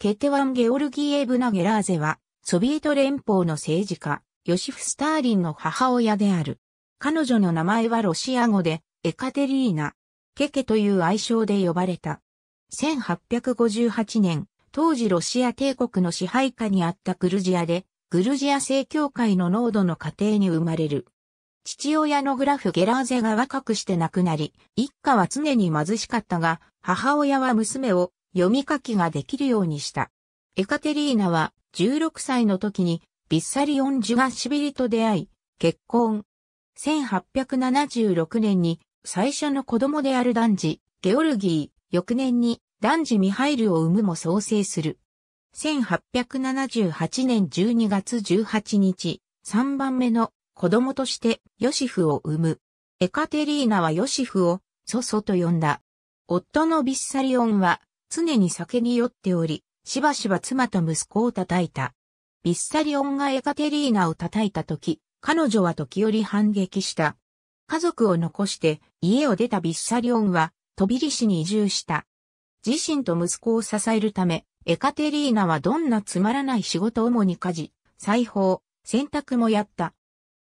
ケテワン・ゲオルギエブナ・ゲラーゼは、ソビエト連邦の政治家、ヨシフ・スターリンの母親である。彼女の名前はロシア語で、エカテリーナ、ケケという愛称で呼ばれた。1858年、当時ロシア帝国の支配下にあったグルジアで、グルジア正教会の濃度の家庭に生まれる。父親のグラフ・ゲラーゼが若くして亡くなり、一家は常に貧しかったが、母親は娘を読み書きができるようにした。エカテリーナは16歳の時にビッサリオン・ジュガシビリと出会い、結婚。1876年に最初の子供である男児、ゲオルギー、翌年に男児ミハイルを産むも創生する。1878年12月18日、3番目の子供としてヨシフを産む。エカテリーナはヨシフを祖祖と呼んだ。夫のビッサリオンは常に酒に酔っており、しばしば妻と息子を叩いた。ビッサリオンがエカテリーナを叩いた時、彼女は時折反撃した。家族を残して家を出たビッサリオンは、飛びリ市に移住した。自身と息子を支えるため、エカテリーナはどんなつまらない仕事主に家事、裁縫、洗濯もやった。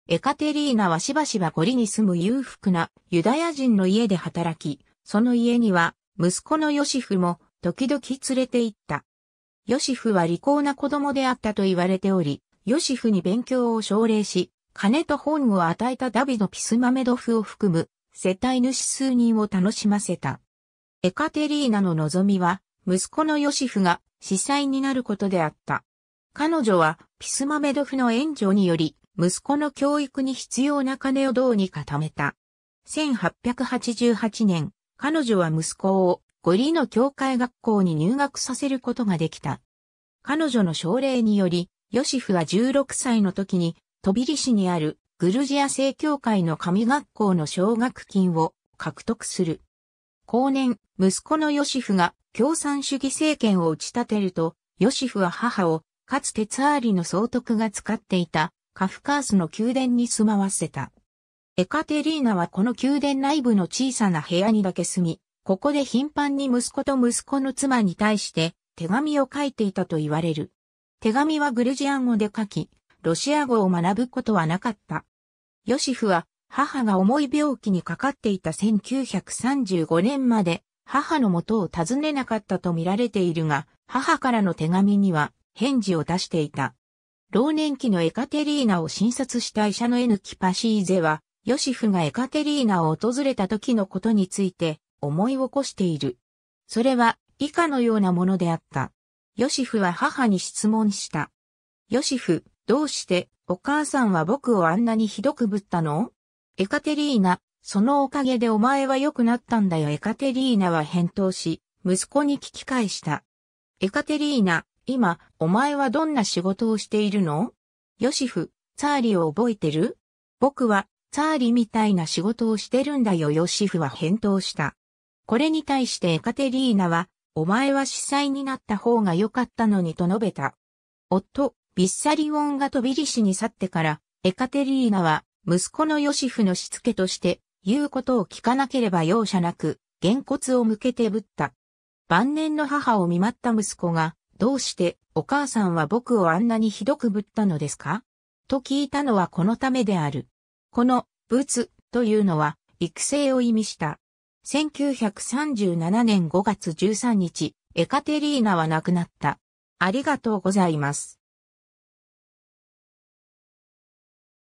エカテリーナはしばしばゴリに住む裕福なユダヤ人の家で働き、その家には息子のヨシフも時々連れて行った。ヨシフは利口な子供であったと言われており、ヨシフに勉強を奨励し、金と本を与えたダビド・ピスマメドフを含む世帯主数人を楽しませた。エカテリーナの望みは、息子のヨシフが司祭になることであった。彼女はピスマメドフの援助により、息子の教育に必要な金をどうに固めた。1888年、彼女は息子を五里の教会学校に入学させることができた。彼女の奨励により、ヨシフは16歳の時に、トビリ市にあるグルジア正教会の神学校の奨学金を獲得する。後年、息子のヨシフが共産主義政権を打ち立てると、ヨシフは母を、かつてツアーリの総督が使っていたカフカースの宮殿に住まわせた。エカテリーナはこの宮殿内部の小さな部屋にだけ住み、ここで頻繁に息子と息子の妻に対して手紙を書いていたと言われる。手紙はグルジアン語で書き、ロシア語を学ぶことはなかった。ヨシフは母が重い病気にかかっていた1935年まで母の元を訪ねなかったと見られているが、母からの手紙には返事を出していた。老年期のエカテリーナを診察した医者のエヌキパシーゼは、ヨシフがエカテリーナを訪れた時のことについて、思い起こしている。それは以下のようなものであった。ヨシフは母に質問した。ヨシフ、どうしてお母さんは僕をあんなにひどくぶったのエカテリーナ、そのおかげでお前は良くなったんだよ。エカテリーナは返答し、息子に聞き返した。エカテリーナ、今、お前はどんな仕事をしているのヨシフ、サーリを覚えてる僕は、サーリみたいな仕事をしてるんだよ。ヨシフは返答した。これに対してエカテリーナは、お前は司祭になった方が良かったのにと述べた。夫、ビッサリオンが飛びリシに去ってから、エカテリーナは、息子のヨシフのしつけとして、言うことを聞かなければ容赦なく、原骨を向けてぶった。晩年の母を見舞った息子が、どうしてお母さんは僕をあんなにひどくぶったのですかと聞いたのはこのためである。この、ぶつというのは、育成を意味した。1937年5月13日、エカテリーナは亡くなった。ありがとうございます。